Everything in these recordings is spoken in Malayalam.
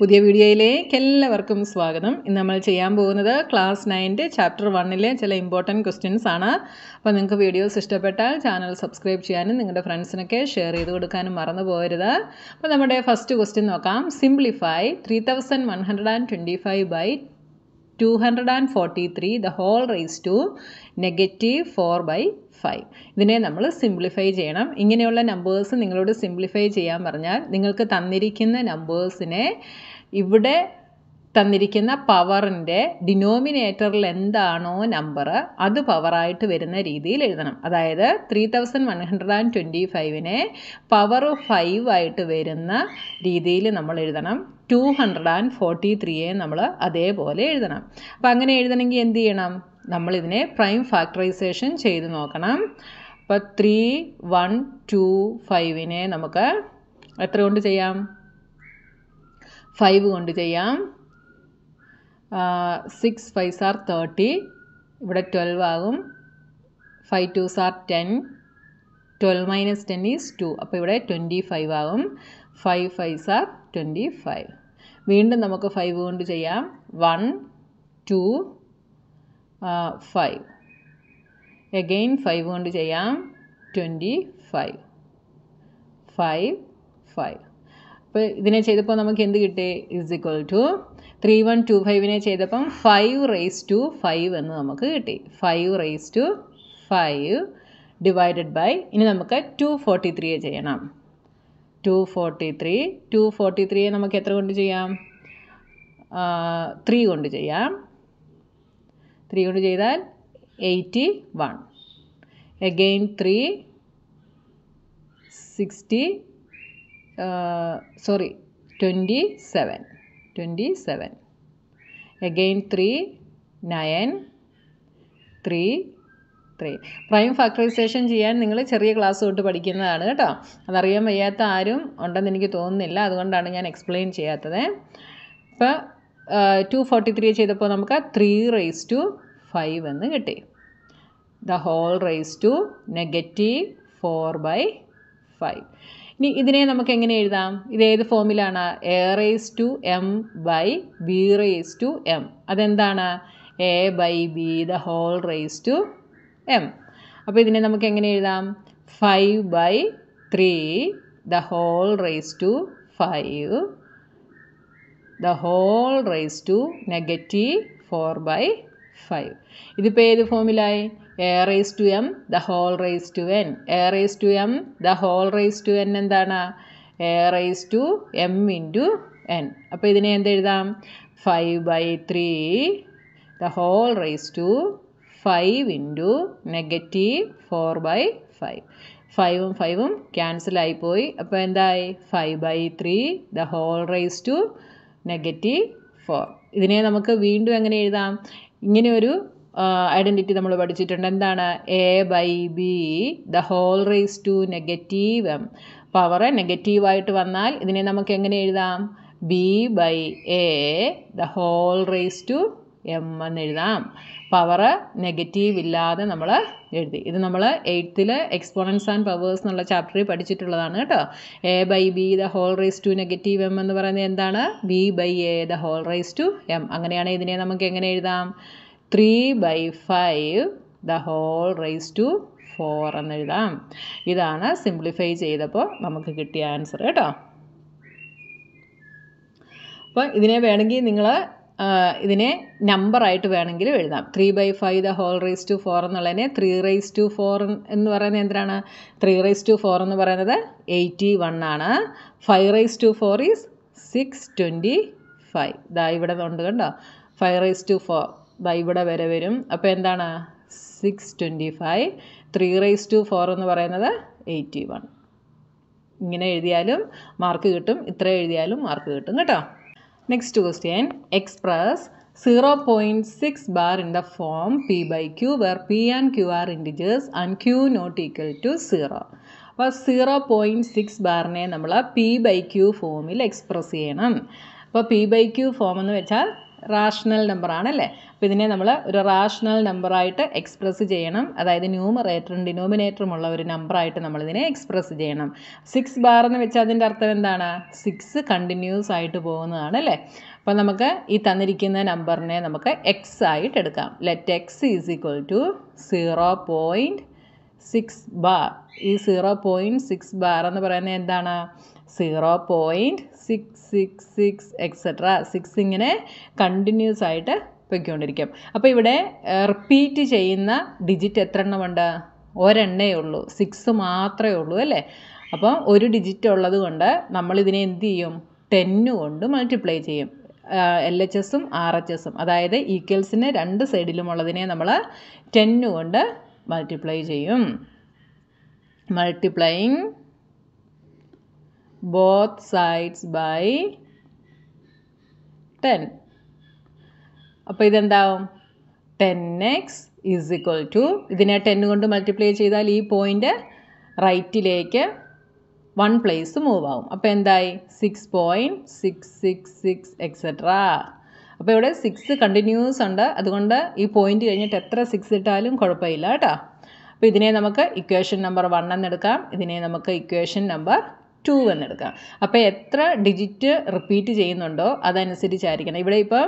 പുതിയ വീഡിയോയിലേക്ക് എല്ലാവർക്കും സ്വാഗതം ഇന്ന് നമ്മൾ ചെയ്യാൻ പോകുന്നത് ക്ലാസ് നയൻ്റെ ചാപ്റ്റർ വണ്ണിലെ ചില ഇമ്പോർട്ടൻറ്റ് ക്വസ്റ്റ്യൻസ് ആണ് അപ്പോൾ നിങ്ങൾക്ക് വീഡിയോസ് ഇഷ്ടപ്പെട്ടാൽ ചാനൽ സബ്സ്ക്രൈബ് ചെയ്യാനും നിങ്ങളുടെ ഫ്രണ്ട്സിനൊക്കെ ഷെയർ ചെയ്ത് കൊടുക്കാനും മറന്നു പോകരുത് അപ്പോൾ നമ്മുടെ ഫസ്റ്റ് ക്വസ്റ്റ്യൻ നോക്കാം simplify three thousand one hundred and twenty five by two hundred and forty three the whole raise to negative four by five ഇതിനെ നമ്മൾ സിംപ്ലിഫൈ ചെയ്യണം ഇങ്ങനെയുള്ള നമ്പേഴ്സ് നിങ്ങളോട് സിംപ്ലിഫൈ ചെയ്യാൻ പറഞ്ഞാൽ നിങ്ങൾക്ക് തന്നിരിക്കുന്ന നമ്പേഴ്സിനെ ഇവിടെ തന്നിരിക്കുന്ന പവറിൻ്റെ ഡിനോമിനേറ്ററിൽ എന്താണോ നമ്പർ അത് പവറായിട്ട് വരുന്ന രീതിയിൽ എഴുതണം അതായത് three thousand one hundred and twenty ഫൈവിനെ പവർ ഫൈവ് ആയിട്ട് വരുന്ന രീതിയിൽ നമ്മൾ എഴുതണം ടു ഹൺഡ്രഡ് ആൻഡ് ഫോർട്ടി ത്രീയെ നമ്മൾ അതേപോലെ എഴുതണം അപ്പോൾ അങ്ങനെ എഴുതണമെങ്കിൽ എന്ത് ചെയ്യണം നമ്മളിതിനെ പ്രൈം ഫാക്ടറൈസേഷൻ ചെയ്ത് നോക്കണം അപ്പോൾ ത്രീ വൺ ടു ഫൈവിനെ നമുക്ക് എത്ര കൊണ്ട് ചെയ്യാം ഫൈവ് കൊണ്ട് ചെയ്യാം സിക്സ് ഫൈവ് സാർ തേർട്ടി ഇവിടെ ട്വൽവ് ആകും five two sir ten twelve minus ten is two അപ്പോൾ ഇവിടെ ട്വൻറ്റി ഫൈവ് ആകും five five sir twenty five വീണ്ടും നമുക്ക് ഫൈവ് കൊണ്ട് ചെയ്യാം one two five again five കൊണ്ട് ചെയ്യാം ട്വൻറ്റി ഫൈവ് ഫൈവ് ഫൈവ് അപ്പോൾ ഇതിനെ ചെയ്തപ്പോൾ നമുക്ക് എന്ത് കിട്ടി is equal to three one two ഫൈവിനെ ചെയ്തപ്പം ഫൈവ് റേസ് ടു ഫൈവ് എന്ന് നമുക്ക് കിട്ടി five raise to five divided by ഇനി നമുക്ക് ടു ഫോർട്ടി ത്രീയെ ചെയ്യണം two forty three two forty ത്രീയെ നമുക്ക് എത്ര കൊണ്ട് ചെയ്യാം ത്രീ കൊണ്ട് ചെയ്യാം ത്രീ കൊണ്ട് ചെയ്താൽ eighty one again three sixty sorry twenty seven twenty seven again three nine three three prime factorisation ചെയ്യാൻ നിങ്ങൾ ചെറിയ ക്ലാസ് തൊട്ട് പഠിക്കുന്നതാണ് കേട്ടോ അതറിയാൻ വയ്യാത്ത ആരും ഉണ്ടെന്ന് എനിക്ക് തോന്നുന്നില്ല അതുകൊണ്ടാണ് ഞാൻ എക്സ്പ്ലെയിൻ ചെയ്യാത്തത് ഇപ്പോൾ ടു ഫോർട്ടി ത്രീ ചെയ്തപ്പോൾ നമുക്ക് ത്രീ റേസ് ടു ഫൈവ് എന്ന് കിട്ടി the whole raise to negative four by five ഇനി ഇതിനെ നമുക്ക് എങ്ങനെ എഴുതാം ഇത് ഏത് ഫോമിലാണ് A raise to M by B raise to M അതെന്താണ് A by B the whole raise to M അപ്പോൾ ഇതിനെ നമുക്ക് എങ്ങനെ എഴുതാം five by three the whole raise to five the whole raise to negative four by five ഇതിപ്പോൾ ഏത് ഫോമിലായി A raise to M the whole raise to N A raise to M the whole raise to N എന്താണ് A raise to M into N അപ്പോൾ ഇതിനെ എന്തെഴുതാം five by three the whole raise to five into negative four by five ഫൈവും ഫൈവും ക്യാൻസലായി പോയി അപ്പോൾ എന്തായി five by three the whole raise to negative four ഇതിനെ നമുക്ക് വീണ്ടും എങ്ങനെ എഴുതാം ഇങ്ങനെ ഒരു ഐഡൻറ്റിറ്റി നമ്മൾ പഠിച്ചിട്ടുണ്ട് എന്താണ് A by B the whole raise to negative M power ആയിട്ട് വന്നാൽ ഇതിനെ നമുക്ക് എങ്ങനെ എഴുതാം B by A the whole raise to M എന്ന് എഴുതാം പവർ നെഗറ്റീവ് ഇല്ലാതെ നമ്മൾ എഴുതി ഇത് നമ്മൾ എയ്ത്തിൽ എക്സ്പോണൻസ് ആൻഡ് പവേഴ്സ് എന്നുള്ള ചാപ്റ്ററിൽ പഠിച്ചിട്ടുള്ളതാണ് കേട്ടോ A by B the whole rise to negative M എന്ന് പറയുന്നത് എന്താണ് B by A the whole rise to M അങ്ങനെയാണ് ഇതിനെ നമുക്ക് എങ്ങനെ എഴുതാം three by five the whole rise to four എഴുതാം ഇതാണ് സിംപ്ലിഫൈ ചെയ്തപ്പോൾ നമുക്ക് കിട്ടിയ ആൻസർ കേട്ടോ അപ്പോൾ ഇതിനെ വേണമെങ്കിൽ നിങ്ങൾ ഇതിനെ നമ്പറായിട്ട് വേണമെങ്കിലും എഴുതാം three by five the whole rise to four എന്നുള്ളതിനെ ത്രീ റൈസ് ടു ഫോർ എന്ന് പറയുന്നത് എന്തിനാണ് ത്രീ റൈസ് ടു ഫോർ എന്ന് പറയുന്നത് എയ്റ്റി വൺ ആണ് five rise to four is six twenty five ഇതാ ഇവിടെ ഉണ്ട് കണ്ടോ five rise to four by ഇവിടെ വരെ വരും അപ്പോൾ എന്താണ് six twenty five three rise to four എന്ന് പറയുന്നത് എയ്റ്റി വൺ ഇങ്ങനെ എഴുതിയാലും മാർക്ക് കിട്ടും ഇത്ര എഴുതിയാലും മാർക്ക് കിട്ടും കേട്ടോ next question express zero point six bar in the form P by Q where P and Q are integers and Q not equal to zero അപ്പോൾ സീറോ പോയിൻറ്റ് സിക്സ് ബാറിനെ നമ്മൾ പി ബൈ ക്യൂ ഫോമിൽ എക്സ്പ്രസ് ചെയ്യണം അപ്പോൾ പി ബൈ ക്യൂ ഫോം എന്ന് വെച്ചാൽ റാഷണൽ നമ്പറാണ് അല്ലേ അപ്പോൾ ഇതിനെ നമ്മൾ ഒരു റാഷണൽ നമ്പറായിട്ട് എക്സ്പ്രസ് ചെയ്യണം അതായത് ന്യൂമറേറ്ററും ഡിനോമിനേറ്ററും ഉള്ള ഒരു നമ്പറായിട്ട് നമ്മളിതിനെ എക്സ്പ്രസ് ചെയ്യണം സിക്സ് ബാർ എന്ന് വെച്ചാൽ അതിൻ്റെ അർത്ഥം എന്താണ് സിക്സ് കണ്ടിന്യൂസ് ആയിട്ട് പോകുന്നതാണ് അല്ലേ അപ്പോൾ നമുക്ക് ഈ തന്നിരിക്കുന്ന നമ്പറിനെ നമുക്ക് എക്സ് ആയിട്ട് എടുക്കാം let X is equal to zero point six bar ഈ സീറോ പോയിൻറ്റ് സിക്സ് ബാർ എന്ന് പറയുന്നത് എന്താണ് zero point six six six etcetera six ഇങ്ങനെ കണ്ടിന്യൂസ് ആയിട്ട് പൊയ്ക്കൊണ്ടിരിക്കും അപ്പോൾ ഇവിടെ റിപ്പീറ്റ് ചെയ്യുന്ന ഡിജിറ്റ് എത്ര എണ്ണമുണ്ട് ഒരെണ്ണേ ഉള്ളൂ സിക്സ് മാത്രമേ ഉള്ളൂ അല്ലേ അപ്പം ഒരു ഡിജിറ്റ് ഉള്ളത് കൊണ്ട് നമ്മളിതിനെ എന്ത് ചെയ്യും ടെന്നു കൊണ്ട് മൾട്ടിപ്ലൈ ചെയ്യും എൽ എച്ച് എസും ആർ എച്ച് എസും അതായത് ഈക്വൽസിന് രണ്ട് സൈഡിലുമുള്ളതിനെ നമ്മൾ ടെന്നു കൊണ്ട് മൾട്ടിപ്ലൈ ചെയ്യും മൾട്ടിപ്ലൈയിങ് both sides by 10 അപ്പോൾ ഇതെന്താവും ten X is equal to ഇതിനെ ടെൻ കൊണ്ട് മൾട്ടിപ്ലൈ ചെയ്താൽ ഈ പോയിൻ്റ് റൈറ്റിലേക്ക് വൺ പ്ലേസ് മൂവ് ആവും അപ്പോൾ എന്തായി six point six six six etcetera അപ്പോൾ ഇവിടെ സിക്സ് കണ്ടിന്യൂസ് ഉണ്ട് അതുകൊണ്ട് ഈ പോയിൻ്റ് കഴിഞ്ഞിട്ട് എത്ര സിക്സ് ഇട്ടാലും കുഴപ്പമില്ല കേട്ടോ അപ്പോൾ ഇതിനെ നമുക്ക് ഇക്വേഷൻ നമ്പർ വൺ എടുക്കാം ഇതിനെ നമുക്ക് ഇക്വേഷൻ നമ്പർ ടു എടുക്കാം അപ്പോൾ എത്ര ഡിജിറ്റ് റിപ്പീറ്റ് ചെയ്യുന്നുണ്ടോ അതനുസരിച്ചായിരിക്കണം ഇവിടെ ഇപ്പോൾ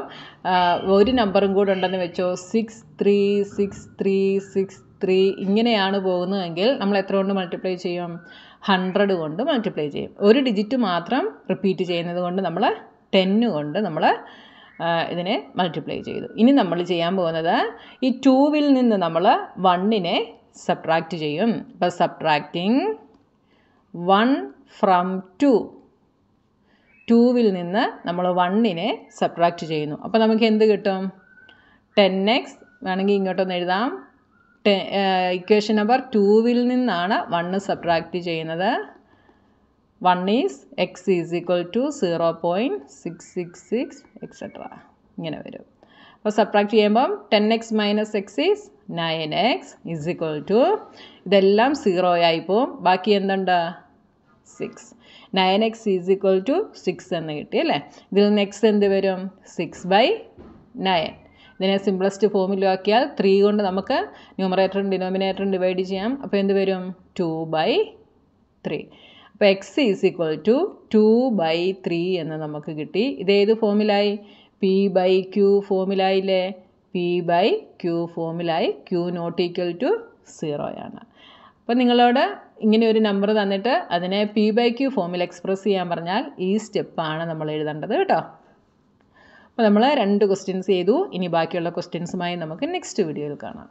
ഒരു നമ്പറും കൂടെ ഉണ്ടെന്ന് വെച്ചോ six three six three six three ഇങ്ങനെയാണ് പോകുന്നതെങ്കിൽ നമ്മൾ എത്ര കൊണ്ട് മൾട്ടിപ്ലൈ ചെയ്യും ഹൺഡ്രഡ് കൊണ്ട് മൾട്ടിപ്ലൈ ചെയ്യും ഒരു ഡിജിറ്റ് മാത്രം റിപ്പീറ്റ് ചെയ്യുന്നത് കൊണ്ട് നമ്മൾ ടെന്ന് കൊണ്ട് നമ്മൾ ഇതിനെ മൾട്ടിപ്ലൈ ചെയ്തു ഇനി നമ്മൾ ചെയ്യാൻ പോകുന്നത് ഈ ടൂവിൽ നിന്ന് നമ്മൾ വണ്ണിനെ സബ്ട്രാക്റ്റ് ചെയ്യും അപ്പോൾ സബ്ട്രാക്റ്റിംഗ് വൺ ഫ്രം ടു ടുവിൽ നിന്ന് നമ്മൾ വണ്ണിനെ സബ്ട്രാക്റ്റ് ചെയ്യുന്നു അപ്പോൾ നമുക്ക് എന്ത് കിട്ടും ടെൻ എക്സ് വേണമെങ്കിൽ ഇങ്ങോട്ടൊന്ന് എഴുതാം ടെ ഇക്വേഷൻ നമ്പർ ടുവിൽ നിന്നാണ് വണ്ണ് സബ്ട്രാക്റ്റ് ചെയ്യുന്നത് one is X is equal to zero point six six six etcetera ഇങ്ങനെ വരും അപ്പോൾ സബ്ട്രാക്ട് ചെയ്യുമ്പം ten X minus X is nine X is equal to ഇതെല്ലാം സീറോ ആയി പോവും ബാക്കി എന്തുണ്ട് six nine X is equal to six എന്ന് കിട്ടി അല്ലേ ഇതിൽ നിന്ന് എക്സ് എന്ത് വരും സിക്സ് ബൈ നയൻ ഇതിനെ സിംപ്ലസ്റ്റ് ഫോമിൽ ആക്കിയാൽ ത്രീ കൊണ്ട് നമുക്ക് ന്യൂമറേറ്ററും ഡിനോമിനേറ്ററും ഡിവൈഡ് ചെയ്യാം അപ്പോൾ എന്ത് വരും ടു ബൈ ത്രീ അപ്പോൾ X is equal to two by three എന്ന് നമുക്ക് കിട്ടി ഇതേത് ഫോമിലായി പി ബൈ ക്യു ഫോമിലായില്ലേ പി ബൈ ക്യു ഫോമിലായി ക്യൂ നോട്ട് ഈക്വൽ ടു സീറോയാണ് അപ്പോൾ നിങ്ങളോട് ഇങ്ങനെ ഒരു നമ്പർ തന്നിട്ട് അതിനെ പി ബൈ ക്യൂ ഫോമിൽ എക്സ്പ്രസ് ചെയ്യാൻ പറഞ്ഞാൽ ഈ സ്റ്റെപ്പാണ് നമ്മൾ എഴുതേണ്ടത് കേട്ടോ അപ്പോൾ നമ്മൾ രണ്ട് ക്വസ്റ്റ്യൻസ് ചെയ്തു ഇനി ബാക്കിയുള്ള ക്വസ്റ്റ്യൻസുമായി നമുക്ക് നെക്സ്റ്റ് വീഡിയോയിൽ കാണാം